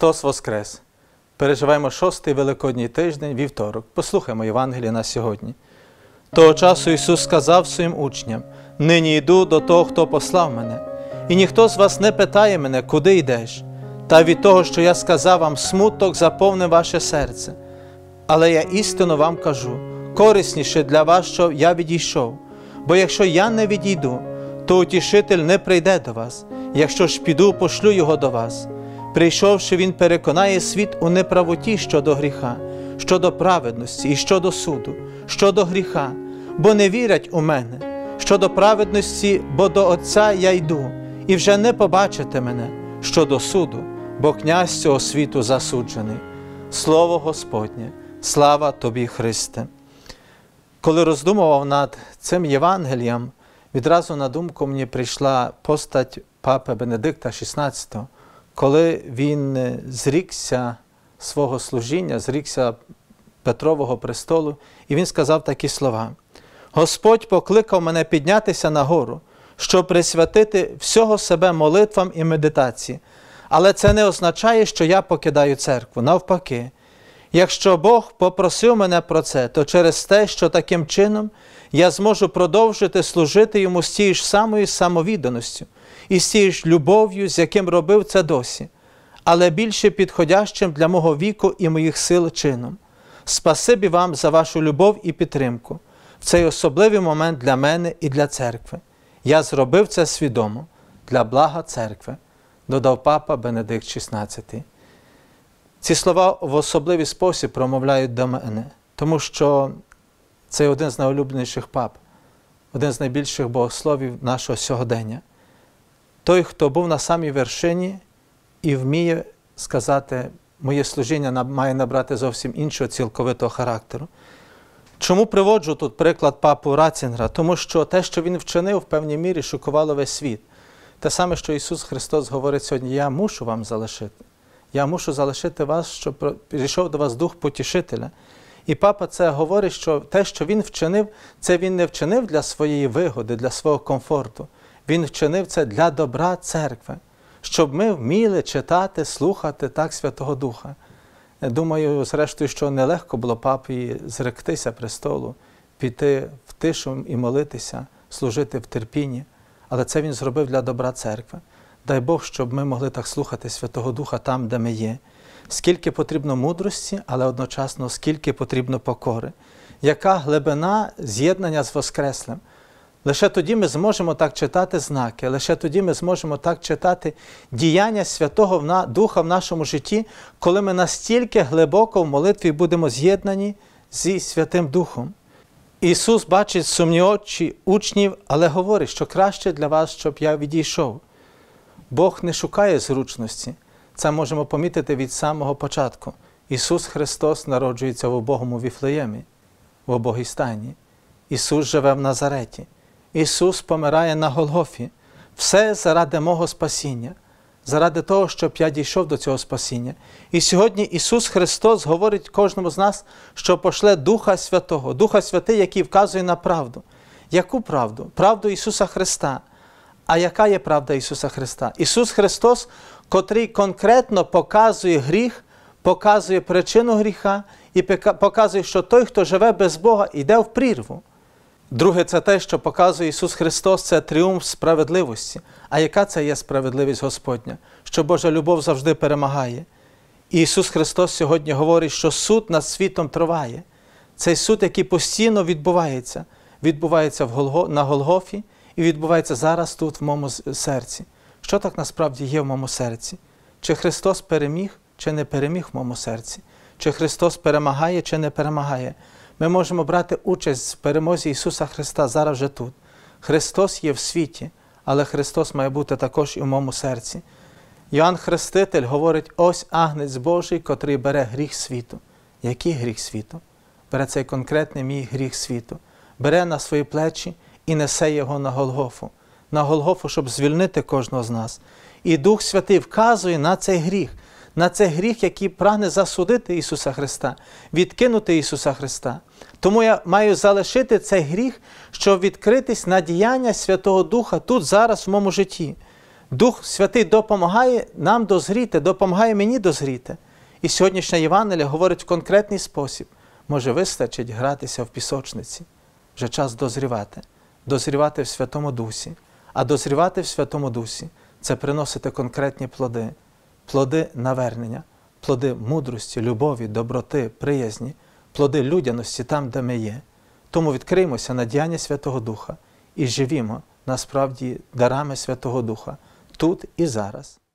Христос Воскрес! Переживаємо шостий великодній тиждень, вівторок. Послухаємо Євангелія на сьогодні. Того часу Ісус сказав своїм учням: Нині йду до того, хто послав мене, і ніхто з вас не питає мене, куди йдеш. Та від того, що я сказав вам, смуток заповнив ваше серце. Але я істину вам кажу: корисніше для вас, що я відійшов. Бо якщо я не відійду, то утішитель не прийде до вас, якщо ж піду, пошлю його до вас. Прийшовши, Він переконає світ у неправоті щодо гріха, щодо праведності і щодо суду, щодо гріха, бо не вірять у мене, щодо праведності, бо до Отця я йду, і вже не побачите мене щодо суду, бо князь цього світу засуджений. Слово Господнє, слава тобі, Христе! Коли роздумував над цим Євангелієм, відразу на думку мені прийшла постать папи Бенедикта XVI коли він е, зрікся свого служіння, зрікся Петрового престолу, і він сказав такі слова: Господь покликав мене піднятися на гору, щоб присвятити всього себе молитвам і медитації. Але це не означає, що я покидаю церкву. Навпаки, якщо Бог попросив мене про це, то через те, що таким чином я зможу продовжити служити йому з тією ж самою самовідданістю, і з тією ж любов'ю, з яким робив це досі, але більше підходящим для мого віку і моїх сил чином. Спасибі вам за вашу любов і підтримку. В цей особливий момент для мене і для церкви. Я зробив це свідомо для блага церкви, додав папа Бенедикт XVI. Ці слова в особливий спосіб промовляють до мене, тому що це один з найулюбленіших пап, один з найбільших богословів нашого сьогодення той, хто був на самій вершині і вміє сказати, моє служіння має набрати зовсім іншого цілковитого характеру. Чому приводжу тут приклад папу Рацінгра? Тому що те, що він вчинив, в певній мірі шокувало весь світ. Те саме, що Ісус Христос говорить сьогодні, я мушу вам залишити. Я мушу залишити вас, щоб прийшов до вас Дух Потішителя. І папа це говорить, що те, що він вчинив, це він не вчинив для своєї вигоди, для свого комфорту. Він вчинив це для добра церкви, щоб ми вміли читати, слухати так Святого Духа. Думаю, зрештою, що нелегко було папі зректися престолу, піти в тишу і молитися, служити в терпінні, але це він зробив для добра церкви. Дай Бог, щоб ми могли так слухати Святого Духа там, де ми є. Скільки потрібно мудрості, але одночасно скільки потрібно покори, яка глибина з'єднання з Воскреслим. Лише тоді ми зможемо так читати знаки, лише тоді ми зможемо так читати діяння Святого Духа в нашому житті, коли ми настільки глибоко в молитві будемо з'єднані зі Святим Духом. Ісус бачить сумні очі учнів, але говорить, що краще для вас, щоб я відійшов. Бог не шукає зручності, це можемо помітити від самого початку. Ісус Христос народжується в обогому віфлеємі, в убогій стайні. Ісус живе в Назареті. Ісус помирає на Голгофі. Все заради мого спасіння, заради того, щоб я дійшов до цього спасіння. І сьогодні Ісус Христос говорить кожному з нас, що пошле Духа Святого, Духа Святий, який вказує на правду. Яку правду? Правду Ісуса Христа. А яка є правда Ісуса Христа? Ісус Христос, котрий конкретно показує гріх, показує причину гріха і показує, що той, хто живе без Бога, йде в прірву. Друге, це те, що показує Ісус Христос, це тріумф справедливості. А яка це є справедливість Господня? Що Божа любов завжди перемагає. І Ісус Христос сьогодні говорить, що суд над світом триває. Цей суд, який постійно відбувається, відбувається в Голго, на Голгофі і відбувається зараз тут, в моєму серці. Що так насправді є в моєму серці? Чи Христос переміг, чи не переміг в моєму серці? Чи Христос перемагає, чи не перемагає? ми можемо брати участь в перемозі Ісуса Христа зараз вже тут. Христос є в світі, але Христос має бути також і в моєму серці. Йоанн Хреститель говорить: ось агнець Божий, котрий бере гріх світу. Який гріх світу? Бере цей конкретний мій гріх світу, бере на свої плечі і несе його на Голгофу, на Голгофу, щоб звільнити кожного з нас. І Дух Святий вказує на цей гріх на це гріх, який прагне засудити Ісуса Христа, відкинути Ісуса Христа. Тому я маю залишити цей гріх, щоб відкритись на діяння Святого Духа тут, зараз, в моєму житті. Дух Святий допомагає нам дозріти, допомагає мені дозріти. І сьогоднішня Євангелія говорить в конкретний спосіб: може, вистачить гратися в пісочниці, вже час дозрівати, дозрівати в Святому Дусі, а дозрівати в Святому Дусі це приносити конкретні плоди плоди навернення, плоди мудрості, любові, доброти, приязні, плоди людяності там, де ми є. Тому відкриємося на діяння Святого Духа і живімо насправді дарами Святого Духа тут і зараз.